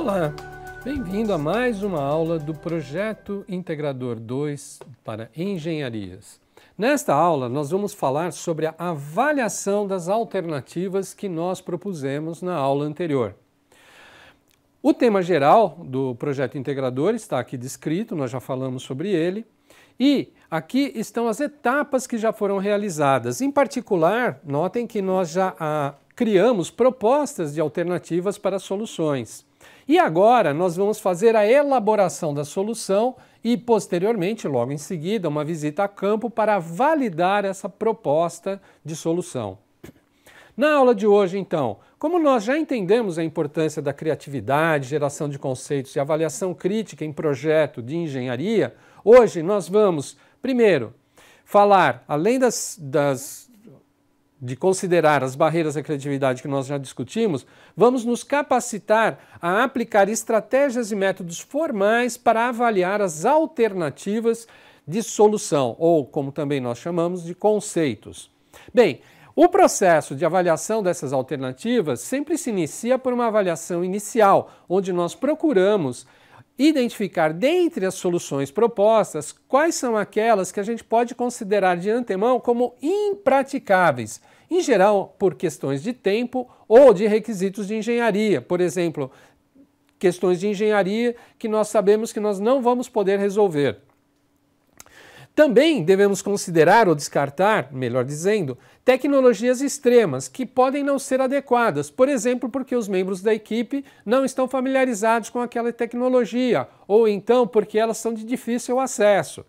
Olá, bem-vindo a mais uma aula do Projeto Integrador 2 para Engenharias. Nesta aula, nós vamos falar sobre a avaliação das alternativas que nós propusemos na aula anterior. O tema geral do projeto integrador está aqui descrito, nós já falamos sobre ele. E aqui estão as etapas que já foram realizadas. Em particular, notem que nós já ah, criamos propostas de alternativas para soluções. E agora nós vamos fazer a elaboração da solução e, posteriormente, logo em seguida, uma visita a campo para validar essa proposta de solução. Na aula de hoje, então, como nós já entendemos a importância da criatividade, geração de conceitos e avaliação crítica em projeto de engenharia, hoje nós vamos, primeiro, falar, além das, das de considerar as barreiras à criatividade que nós já discutimos, vamos nos capacitar a aplicar estratégias e métodos formais para avaliar as alternativas de solução, ou como também nós chamamos de conceitos. Bem, o processo de avaliação dessas alternativas sempre se inicia por uma avaliação inicial, onde nós procuramos identificar dentre as soluções propostas quais são aquelas que a gente pode considerar de antemão como impraticáveis, em geral por questões de tempo ou de requisitos de engenharia. Por exemplo, questões de engenharia que nós sabemos que nós não vamos poder resolver. Também devemos considerar ou descartar, melhor dizendo, tecnologias extremas que podem não ser adequadas, por exemplo, porque os membros da equipe não estão familiarizados com aquela tecnologia ou então porque elas são de difícil acesso.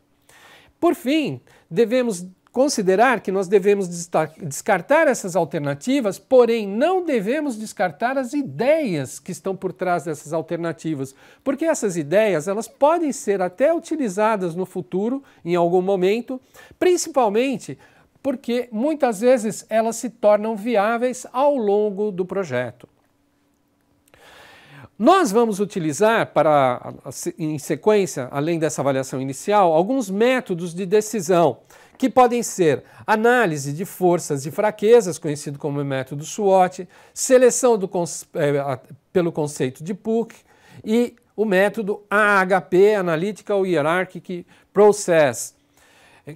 Por fim, devemos considerar que nós devemos descartar essas alternativas, porém não devemos descartar as ideias que estão por trás dessas alternativas, porque essas ideias elas podem ser até utilizadas no futuro, em algum momento, principalmente porque muitas vezes elas se tornam viáveis ao longo do projeto. Nós vamos utilizar para em sequência, além dessa avaliação inicial, alguns métodos de decisão que podem ser análise de forças e fraquezas, conhecido como método SWOT, seleção conce eh, pelo conceito de PUC e o método AHP, Analytical Hierarchic Process,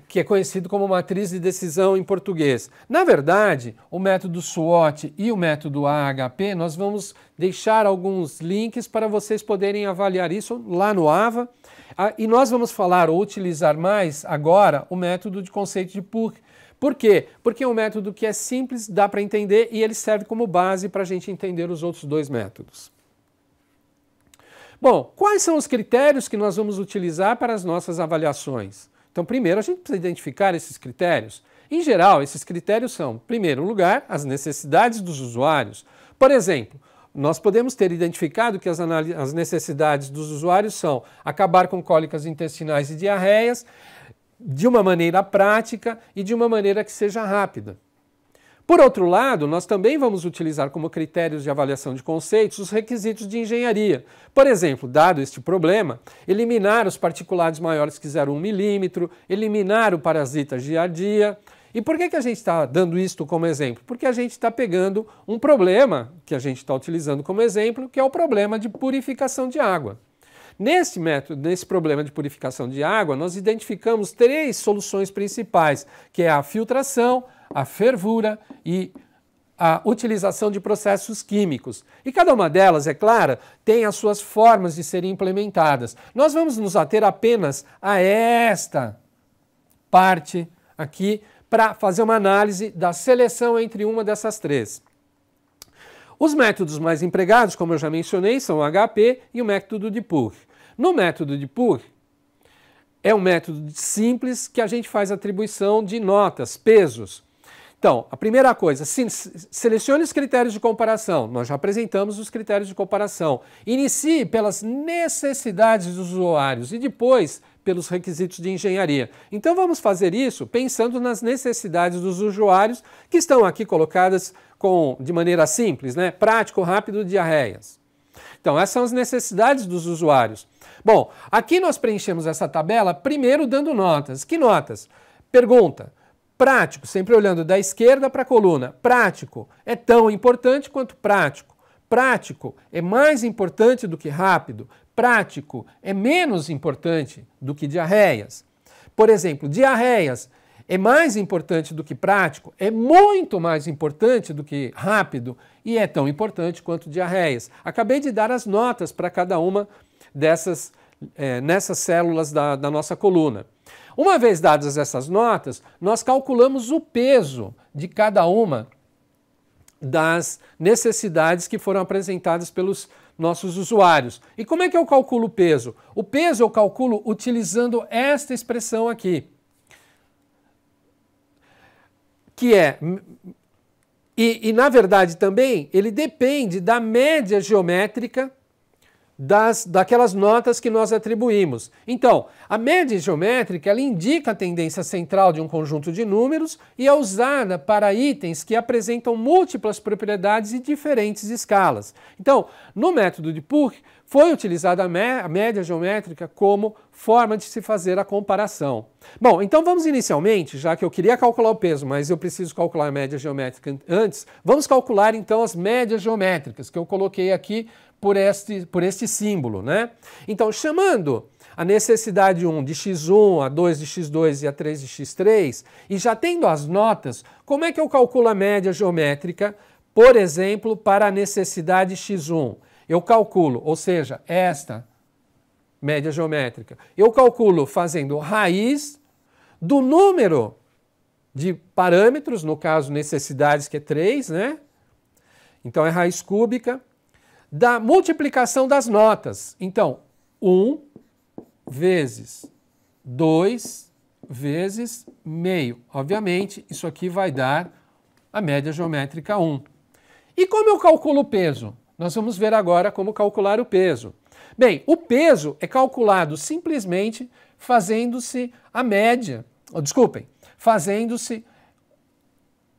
que é conhecido como matriz de decisão em português. Na verdade, o método SWOT e o método AHP, nós vamos deixar alguns links para vocês poderem avaliar isso lá no AVA. Ah, e nós vamos falar ou utilizar mais agora o método de conceito de PUC. Por quê? Porque é um método que é simples, dá para entender e ele serve como base para a gente entender os outros dois métodos. Bom, quais são os critérios que nós vamos utilizar para as nossas avaliações? Então, primeiro, a gente precisa identificar esses critérios. Em geral, esses critérios são, em primeiro lugar, as necessidades dos usuários. Por exemplo, nós podemos ter identificado que as, as necessidades dos usuários são acabar com cólicas intestinais e diarreias de uma maneira prática e de uma maneira que seja rápida. Por outro lado, nós também vamos utilizar como critérios de avaliação de conceitos os requisitos de engenharia. Por exemplo, dado este problema, eliminar os particulados maiores que 0,1 milímetro, eliminar o parasita giardia. E por que, que a gente está dando isto como exemplo? Porque a gente está pegando um problema que a gente está utilizando como exemplo, que é o problema de purificação de água. Nesse método, nesse problema de purificação de água, nós identificamos três soluções principais, que é a filtração, a fervura e a utilização de processos químicos. E cada uma delas, é claro, tem as suas formas de serem implementadas. Nós vamos nos ater apenas a esta parte aqui para fazer uma análise da seleção entre uma dessas três. Os métodos mais empregados, como eu já mencionei, são o HP e o método de Pugh No método de Pugh é um método simples que a gente faz atribuição de notas, pesos. Então, a primeira coisa, selecione os critérios de comparação. Nós já apresentamos os critérios de comparação. Inicie pelas necessidades dos usuários e depois pelos requisitos de engenharia. Então, vamos fazer isso pensando nas necessidades dos usuários que estão aqui colocadas com, de maneira simples, né? prático, rápido, diarreias. Então, essas são as necessidades dos usuários. Bom, aqui nós preenchemos essa tabela primeiro dando notas. Que notas? Pergunta: Prático, sempre olhando da esquerda para a coluna. Prático é tão importante quanto prático. Prático é mais importante do que rápido. Prático é menos importante do que diarreias. Por exemplo, diarreias é mais importante do que prático, é muito mais importante do que rápido e é tão importante quanto diarreias. Acabei de dar as notas para cada uma dessas é, nessas células da, da nossa coluna. Uma vez dadas essas notas, nós calculamos o peso de cada uma das necessidades que foram apresentadas pelos nossos usuários. E como é que eu calculo o peso? O peso eu calculo utilizando esta expressão aqui, que é. E, e na verdade também ele depende da média geométrica das, daquelas notas que nós atribuímos. Então, a média geométrica ela indica a tendência central de um conjunto de números e é usada para itens que apresentam múltiplas propriedades e diferentes escalas. Então, no método de Purg, foi utilizada a, a média geométrica como forma de se fazer a comparação. Bom, então vamos inicialmente, já que eu queria calcular o peso, mas eu preciso calcular a média geométrica antes, vamos calcular então as médias geométricas que eu coloquei aqui por este, por este símbolo. Né? Então, chamando a necessidade 1 de x1, a 2 de x2 e a 3 de x3, e já tendo as notas, como é que eu calculo a média geométrica, por exemplo, para a necessidade x1? Eu calculo, ou seja, esta média geométrica. Eu calculo fazendo raiz do número de parâmetros, no caso necessidades, que é 3, né? Então é raiz cúbica da multiplicação das notas. Então, 1 um vezes 2 vezes meio. Obviamente, isso aqui vai dar a média geométrica 1. E como eu calculo o peso? Nós vamos ver agora como calcular o peso. Bem, o peso é calculado simplesmente fazendo-se a média, oh, desculpem, fazendo-se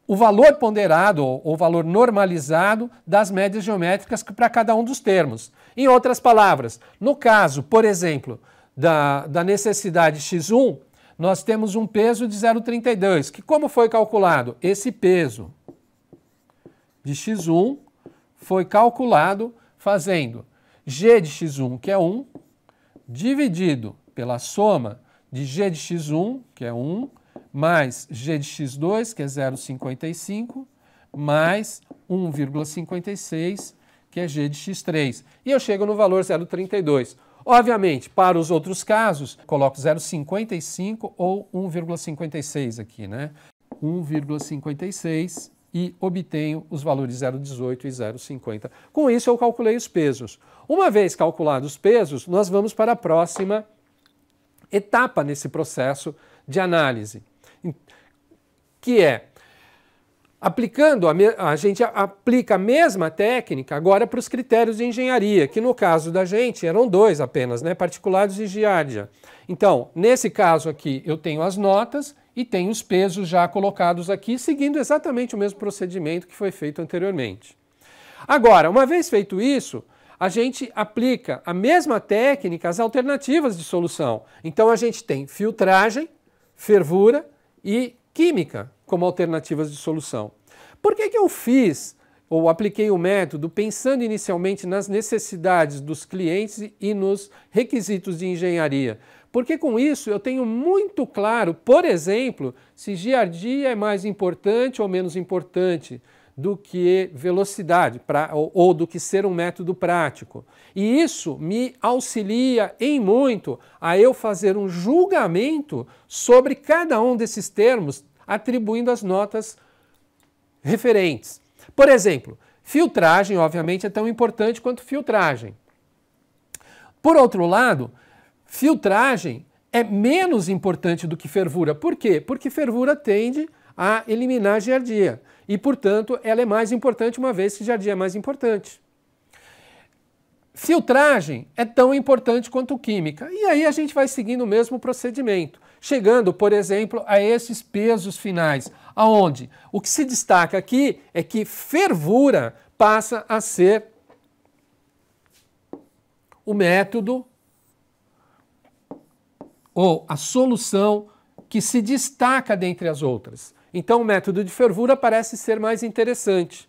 o valor ponderado ou o valor normalizado das médias geométricas para cada um dos termos. Em outras palavras, no caso, por exemplo, da, da necessidade x1, nós temos um peso de 0,32, que como foi calculado? Esse peso de x1 foi calculado fazendo g de x1, que é 1, dividido pela soma de g de x1, que é 1, mais g de x2, que é 0,55, mais 1,56, que é g de x3. E eu chego no valor 0,32. Obviamente, para os outros casos, coloco 0,55 ou 1,56 aqui, né? 1,56 e obtenho os valores 0,18 e 0,50. Com isso, eu calculei os pesos. Uma vez calculados os pesos, nós vamos para a próxima etapa nesse processo de análise que é aplicando a, a gente aplica a mesma técnica agora para os critérios de engenharia, que no caso da gente eram dois apenas, né, particulares e giardia. Então, nesse caso aqui, eu tenho as notas e tenho os pesos já colocados aqui, seguindo exatamente o mesmo procedimento que foi feito anteriormente. Agora, uma vez feito isso, a gente aplica a mesma técnica às alternativas de solução. Então, a gente tem filtragem, fervura, e química como alternativas de solução. Por que, que eu fiz ou apliquei o método pensando inicialmente nas necessidades dos clientes e nos requisitos de engenharia? Porque com isso eu tenho muito claro, por exemplo, se giardia é mais importante ou menos importante, do que velocidade pra, ou, ou do que ser um método prático. E isso me auxilia em muito a eu fazer um julgamento sobre cada um desses termos, atribuindo as notas referentes. Por exemplo, filtragem, obviamente, é tão importante quanto filtragem. Por outro lado, filtragem é menos importante do que fervura. Por quê? Porque fervura tende a eliminar giardia. E, portanto, ela é mais importante uma vez que giardia é mais importante. Filtragem é tão importante quanto química. E aí a gente vai seguindo o mesmo procedimento, chegando, por exemplo, a esses pesos finais, aonde o que se destaca aqui é que fervura passa a ser o método ou a solução que se destaca dentre as outras. Então, o método de fervura parece ser mais interessante.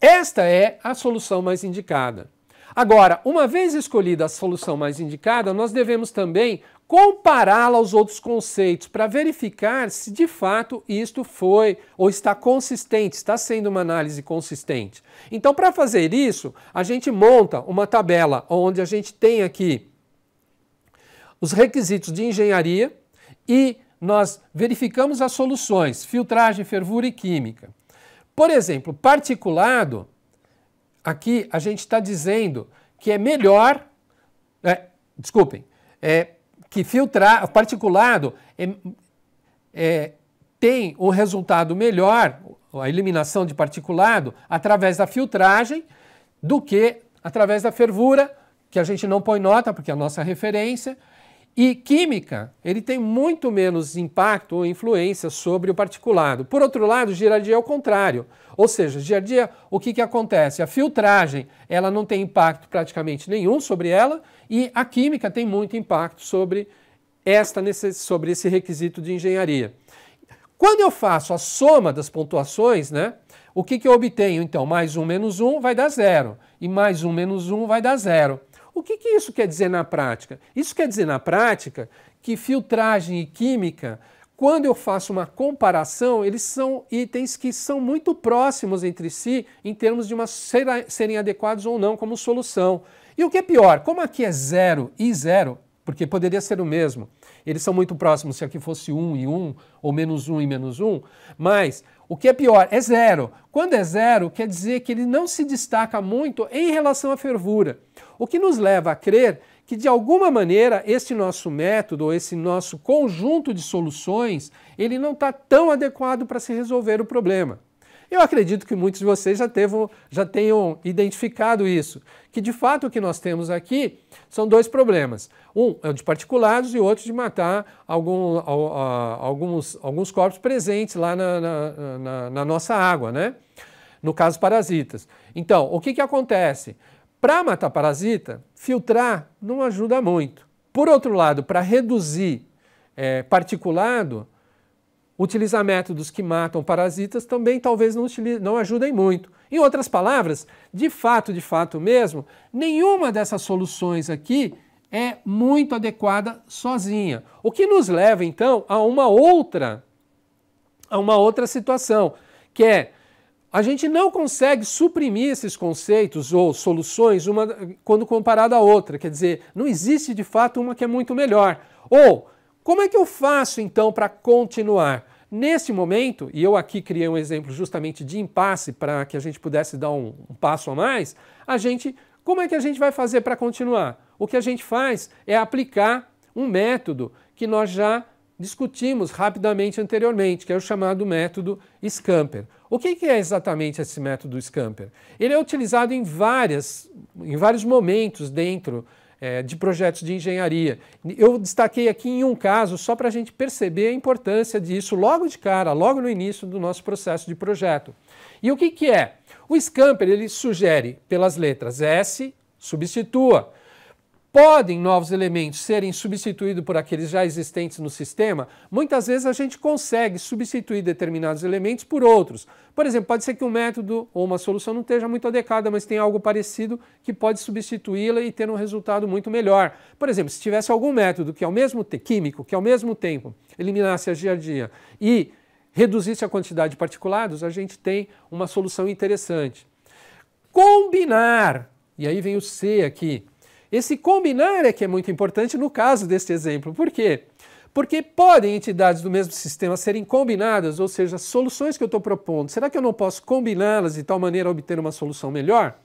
Esta é a solução mais indicada. Agora, uma vez escolhida a solução mais indicada, nós devemos também compará-la aos outros conceitos para verificar se de fato isto foi ou está consistente, está sendo uma análise consistente. Então, para fazer isso, a gente monta uma tabela onde a gente tem aqui os requisitos de engenharia e nós verificamos as soluções, filtragem, fervura e química. Por exemplo, particulado, aqui a gente está dizendo que é melhor, é, desculpem, é, que filtrar, particulado é, é, tem um resultado melhor, a eliminação de particulado, através da filtragem, do que através da fervura, que a gente não põe nota porque é a nossa referência, e química, ele tem muito menos impacto ou influência sobre o particulado. Por outro lado, Girardier é o contrário. Ou seja, Girardier, o que, que acontece? A filtragem, ela não tem impacto praticamente nenhum sobre ela e a química tem muito impacto sobre, esta, sobre esse requisito de engenharia. Quando eu faço a soma das pontuações, né, o que, que eu obtenho? Então, mais um menos um vai dar zero e mais um menos um vai dar zero. O que, que isso quer dizer na prática? Isso quer dizer na prática que filtragem e química quando eu faço uma comparação, eles são itens que são muito próximos entre si em termos de uma serem adequados ou não como solução. E o que é pior, como aqui é zero e zero, porque poderia ser o mesmo, eles são muito próximos se aqui fosse um e um, ou menos um e menos um, mas o que é pior é zero. Quando é zero, quer dizer que ele não se destaca muito em relação à fervura. O que nos leva a crer que, de alguma maneira, esse nosso método, esse nosso conjunto de soluções, ele não está tão adequado para se resolver o problema. Eu acredito que muitos de vocês já, tevam, já tenham identificado isso, que de fato o que nós temos aqui são dois problemas. Um é o de particulados e outro de matar algum, alguns, alguns corpos presentes lá na, na, na, na nossa água, né? no caso parasitas. Então, o que, que acontece? Para matar parasita, filtrar não ajuda muito. Por outro lado, para reduzir é, particulado, utilizar métodos que matam parasitas também talvez não, não ajudem muito. Em outras palavras, de fato, de fato mesmo, nenhuma dessas soluções aqui é muito adequada sozinha. O que nos leva então a uma outra a uma outra situação, que é a gente não consegue suprimir esses conceitos ou soluções uma quando comparada à outra, quer dizer, não existe de fato uma que é muito melhor. Ou como é que eu faço então para continuar? Nesse momento, e eu aqui criei um exemplo justamente de impasse para que a gente pudesse dar um, um, passo a mais, a gente, como é que a gente vai fazer para continuar? O que a gente faz é aplicar um método que nós já discutimos rapidamente anteriormente, que é o chamado método Scamper. O que é exatamente esse método Scamper? Ele é utilizado em, várias, em vários momentos dentro é, de projetos de engenharia. Eu destaquei aqui em um caso só para a gente perceber a importância disso logo de cara, logo no início do nosso processo de projeto. E o que, que é? O Scamper ele sugere pelas letras S, substitua podem novos elementos serem substituídos por aqueles já existentes no sistema, muitas vezes a gente consegue substituir determinados elementos por outros. Por exemplo, pode ser que um método ou uma solução não esteja muito adequada, mas tem algo parecido que pode substituí-la e ter um resultado muito melhor. Por exemplo, se tivesse algum método que ao mesmo tempo, químico, que ao mesmo tempo eliminasse a giardia e reduzisse a quantidade de particulados, a gente tem uma solução interessante. Combinar, e aí vem o C aqui, esse combinar é que é muito importante no caso deste exemplo. Por quê? Porque podem entidades do mesmo sistema serem combinadas, ou seja, soluções que eu estou propondo, será que eu não posso combiná-las de tal maneira a obter uma solução melhor?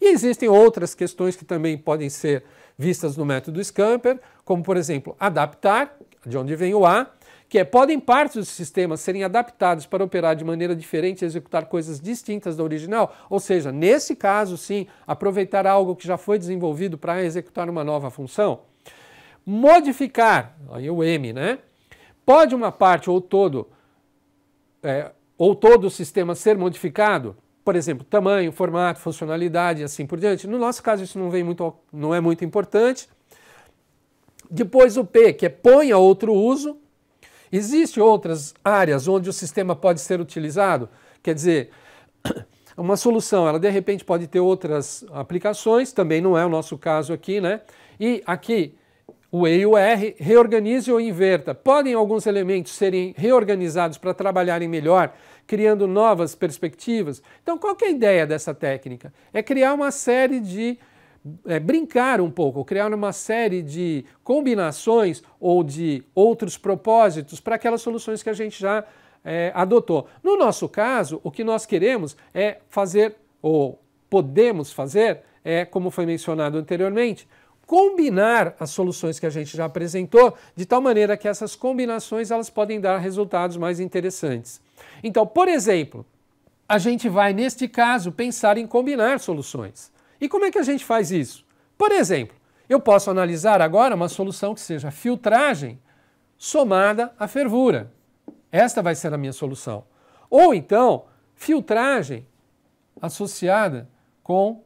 E existem outras questões que também podem ser vistas no método Scamper, como por exemplo, adaptar, de onde vem o A, que é podem partes dos sistemas serem adaptados para operar de maneira diferente e executar coisas distintas da original, ou seja, nesse caso sim, aproveitar algo que já foi desenvolvido para executar uma nova função. Modificar, aí o M, né? Pode uma parte ou todo é, ou todo o sistema ser modificado? por exemplo, tamanho, formato, funcionalidade e assim por diante. No nosso caso, isso não, vem muito, não é muito importante. Depois o P, que é ponha outro uso. Existem outras áreas onde o sistema pode ser utilizado, quer dizer, uma solução, ela de repente pode ter outras aplicações, também não é o nosso caso aqui, né? E aqui o E e o R, reorganize ou inverta. Podem alguns elementos serem reorganizados para trabalharem melhor, criando novas perspectivas? Então, qual é a ideia dessa técnica? É criar uma série de é, brincar um pouco, criar uma série de combinações ou de outros propósitos para aquelas soluções que a gente já é, adotou. No nosso caso, o que nós queremos é fazer, ou podemos fazer, é como foi mencionado anteriormente, combinar as soluções que a gente já apresentou de tal maneira que essas combinações elas podem dar resultados mais interessantes. Então, por exemplo, a gente vai neste caso pensar em combinar soluções. E como é que a gente faz isso? Por exemplo, eu posso analisar agora uma solução que seja filtragem somada à fervura. Esta vai ser a minha solução. Ou então, filtragem associada com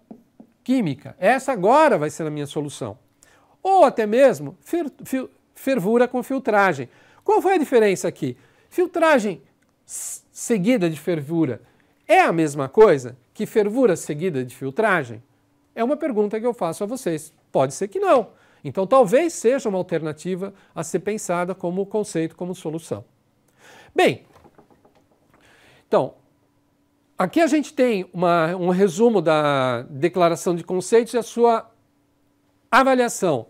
química. Essa agora vai ser a minha solução. Ou até mesmo fer fervura com filtragem. Qual foi a diferença aqui? Filtragem seguida de fervura é a mesma coisa que fervura seguida de filtragem? É uma pergunta que eu faço a vocês. Pode ser que não. Então, talvez seja uma alternativa a ser pensada como conceito, como solução. Bem, então, aqui a gente tem uma, um resumo da declaração de conceitos e a sua avaliação.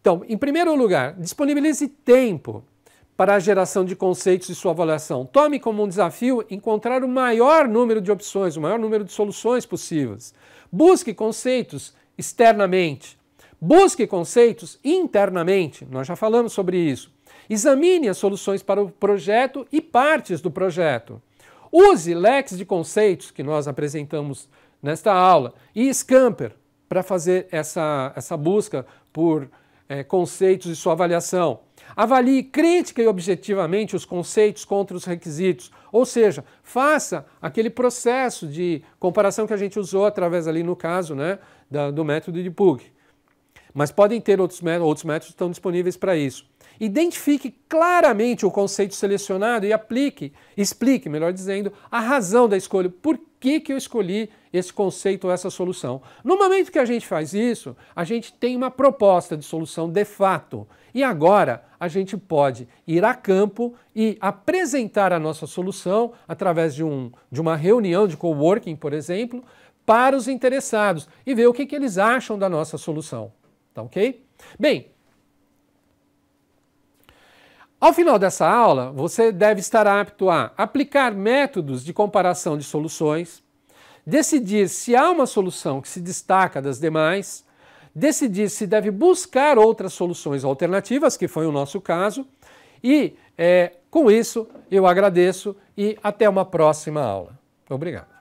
Então, em primeiro lugar, disponibilize tempo para a geração de conceitos e sua avaliação. Tome como um desafio encontrar o maior número de opções, o maior número de soluções possíveis. Busque conceitos externamente. Busque conceitos internamente. Nós já falamos sobre isso. Examine as soluções para o projeto e partes do projeto. Use leques de conceitos que nós apresentamos nesta aula e Scamper para fazer essa, essa busca por é, conceitos e sua avaliação. Avalie crítica e objetivamente os conceitos contra os requisitos, ou seja, faça aquele processo de comparação que a gente usou através ali no caso né, da, do método de Pug. Mas podem ter outros métodos, outros métodos estão disponíveis para isso. Identifique claramente o conceito selecionado e aplique, explique, melhor dizendo, a razão da escolha. Por que, que eu escolhi esse conceito ou essa solução? No momento que a gente faz isso, a gente tem uma proposta de solução de fato. E agora a gente pode ir a campo e apresentar a nossa solução através de, um, de uma reunião de coworking, por exemplo, para os interessados e ver o que, que eles acham da nossa solução. Tá ok? Bem, ao final dessa aula, você deve estar apto a aplicar métodos de comparação de soluções, decidir se há uma solução que se destaca das demais, decidir se deve buscar outras soluções alternativas, que foi o nosso caso, e é, com isso eu agradeço e até uma próxima aula. Obrigado.